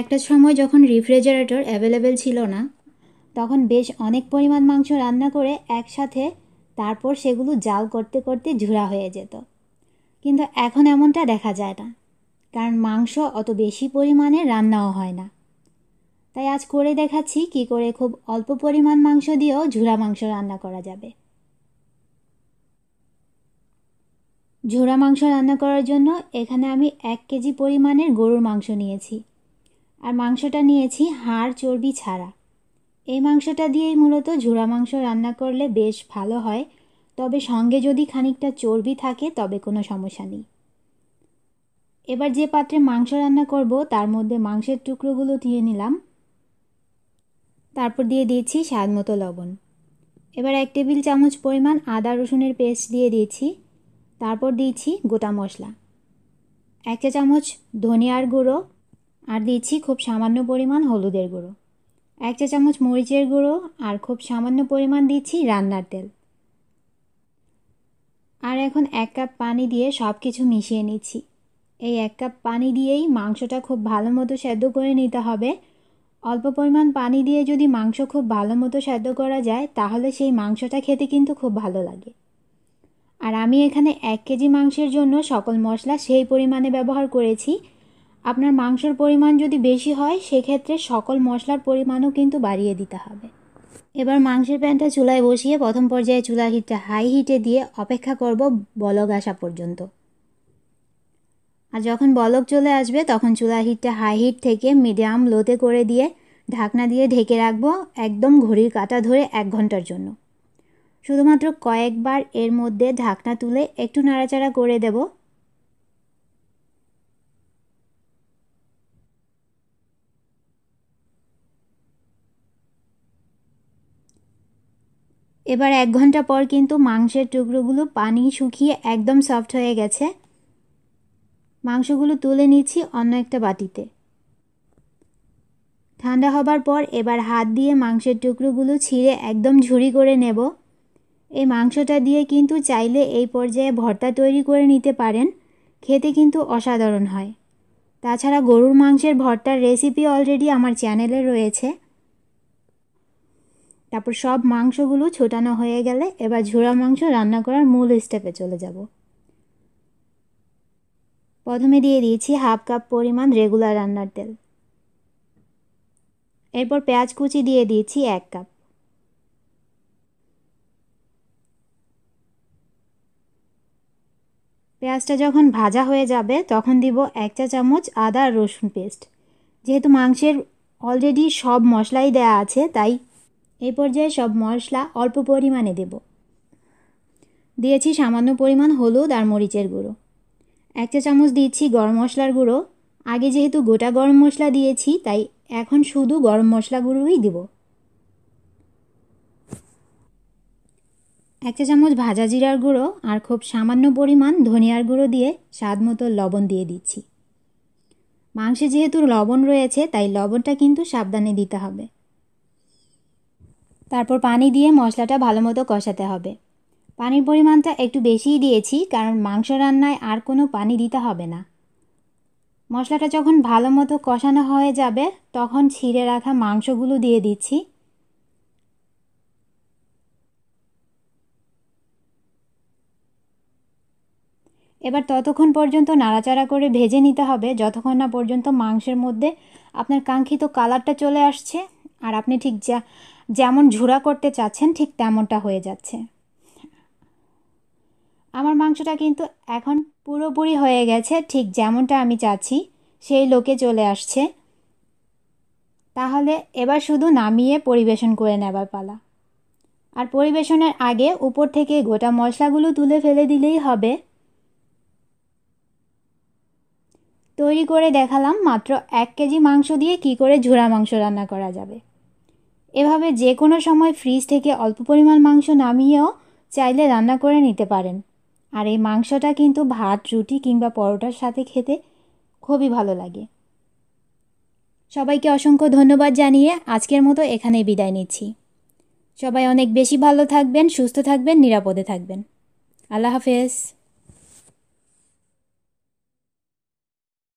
একটা সময় যখন রিফ্রিজারেটর অ্যাভেলেবেল ছিল না তখন বেশ অনেক পরিমাণ মাংস রান্না করে একসাথে তারপর সেগুলো জাল করতে করতে ঝুরা হয়ে যেত কিন্তু এখন এমনটা দেখা যায় না কারণ মাংস অত বেশি পরিমাণে রান্নাও হয় না তাই আজ করে দেখাচ্ছি কি করে খুব অল্প পরিমাণ মাংস দিয়েও ঝুরা মাংস রান্না করা যাবে ঝুরা মাংস রান্না করার জন্য এখানে আমি এক কেজি পরিমাণের গরুর মাংস নিয়েছি আর মাংসটা নিয়েছি হাড় চর্বি ছাড়া এই মাংসটা দিয়েই মূলত ঝুড়া মাংস রান্না করলে বেশ ভালো হয় তবে সঙ্গে যদি খানিকটা চর্বি থাকে তবে কোনো সমস্যা নেই এবার যে পাত্রে মাংস রান্না করব তার মধ্যে মাংসের টুকরোগুলো দিয়ে নিলাম তারপর দিয়ে দিয়েছি স্বাদ মতো লবণ এবার এক টেবিল চামচ পরিমাণ আদা রসুনের পেস্ট দিয়ে দিয়েছি তারপর দিয়েছি গোটা মশলা এক চা চামচ ধনিয়ার গুঁড়ো আর দিচ্ছি খুব সামান্য পরিমাণ হলুদের গুঁড়ো এক চা চামচ মরিচের গুঁড়ো আর খুব সামান্য পরিমাণ দিচ্ছি রান্নার তেল আর এখন এক কাপ পানি দিয়ে সব কিছু মিশিয়ে নিচ্ছি এই এক কাপ পানি দিয়েই মাংসটা খুব ভালো মতো সেদ্ধ করে নিতে হবে অল্প পরিমাণ পানি দিয়ে যদি মাংস খুব ভালো মতো সেদ্ধ করা যায় তাহলে সেই মাংসটা খেতে কিন্তু খুব ভালো লাগে আর আমি এখানে এক কেজি মাংসের জন্য সকল মশলা সেই পরিমাণে ব্যবহার করেছি আপনার মাংসের পরিমাণ যদি বেশি হয় সেক্ষেত্রে সকল মশলার পরিমাণও কিন্তু বাড়িয়ে দিতে হবে এবার মাংসের প্যানটা চুলায় বসিয়ে প্রথম পর্যায়ে চুলা হিটটা হাই হিটে দিয়ে অপেক্ষা করব বলক আসা পর্যন্ত আর যখন বলক চলে আসবে তখন চুলা হিটটা হাই হিট থেকে মিডিয়াম লোতে করে দিয়ে ঢাকনা দিয়ে ঢেকে রাখবো একদম ঘড়ির কাটা ধরে এক ঘন্টার জন্য শুধুমাত্র কয়েকবার এর মধ্যে ঢাকনা তুলে একটু নাড়াচাড়া করে দেবো এবার এক ঘন্টা পর কিন্তু মাংসের টুকরোগুলো পানি শুকিয়ে একদম সফট হয়ে গেছে মাংসগুলো তুলে নিচ্ছি অন্য একটা বাটিতে ঠান্ডা হবার পর এবার হাত দিয়ে মাংসের টুকরোগুলো ছিঁড়ে একদম ঝুড়ি করে নেব এই মাংসটা দিয়ে কিন্তু চাইলে এই পর্যায়ে ভর্তা তৈরি করে নিতে পারেন খেতে কিন্তু অসাধারণ হয় তাছাড়া গরুর মাংসের ভর্তার রেসিপি অলরেডি আমার চ্যানেলে রয়েছে তারপর সব মাংসগুলো ছোটানো হয়ে গেলে এবার ঝোড়া মাংস রান্না করার মূল স্টেপে চলে যাব প্রথমে দিয়ে দিয়েছি হাফ কাপ পরিমাণ রেগুলার রান্নার তেল এরপর পেঁয়াজ কুচি দিয়ে দিয়েছি এক কাপ পেঁয়াজটা যখন ভাজা হয়ে যাবে তখন দিব এক চা চামচ আদা রসুন পেস্ট যেহেতু মাংসের অলরেডি সব মশলাই দেয়া আছে তাই এই পর্যায়ে সব মশলা অল্প পরিমাণে দেব দিয়েছি সামান্য পরিমাণ হলুদ আর মরিচের গুঁড়ো এক চা চামচ দিয়েছি গরম মশলার গুঁড়ো আগে যেহেতু গোটা গরম মশলা দিয়েছি তাই এখন শুধু গরম মশলা গুঁড়োই দেব এক চা চামচ ভাজা জিরার গুঁড়ো আর খুব সামান্য পরিমাণ ধনিয়ার গুঁড়ো দিয়ে স্বাদ মতো লবণ দিয়ে দিচ্ছি মাংসে যেহেতু লবণ রয়েছে তাই লবণটা কিন্তু সাবধানে দিতে হবে তারপর পানি দিয়ে মশলাটা ভালো মতো কষাতে হবে পানির পরিমাণটা একটু বেশিই দিয়েছি কারণ মাংস রান্নায় আর কোনো পানি দিতে হবে না মশলাটা যখন ভালো মতো কষানো হয়ে যাবে তখন ছিঁড়ে রাখা মাংসগুলো দিয়ে দিচ্ছি এবার ততক্ষণ পর্যন্ত নাড়াচাড়া করে ভেজে নিতে হবে যতক্ষণ না পর্যন্ত মাংসের মধ্যে আপনার কাঙ্ক্ষিত কালারটা চলে আসছে আর আপনি ঠিক যা যেমন ঝুরা করতে চাচ্ছেন ঠিক তেমনটা হয়ে যাচ্ছে আমার মাংসটা কিন্তু এখন পুরোপুরি হয়ে গেছে ঠিক যেমনটা আমি চাচ্ছি সেই লোকে চলে আসছে তাহলে এবার শুধু নামিয়ে পরিবেশন করে নেবার পালা আর পরিবেশনের আগে উপর থেকে গোটা মশলাগুলো তুলে ফেলে দিলেই হবে তৈরি করে দেখালাম মাত্র এক কেজি মাংস দিয়ে কি করে ঝুরা মাংস রান্না করা যাবে এভাবে যে কোনো সময় ফ্রিজ থেকে অল্প পরিমাণ মাংস নামিয়েও চাইলে রান্না করে নিতে পারেন আর এই মাংসটা কিন্তু ভাত রুটি কিংবা পরোটার সাথে খেতে খুবই ভালো লাগে সবাইকে অসংখ্য ধন্যবাদ জানিয়ে আজকের মতো এখানেই বিদায় নিচ্ছি সবাই অনেক বেশি ভালো থাকবেন সুস্থ থাকবেন নিরাপদে থাকবেন আল্লাহ হাফেজ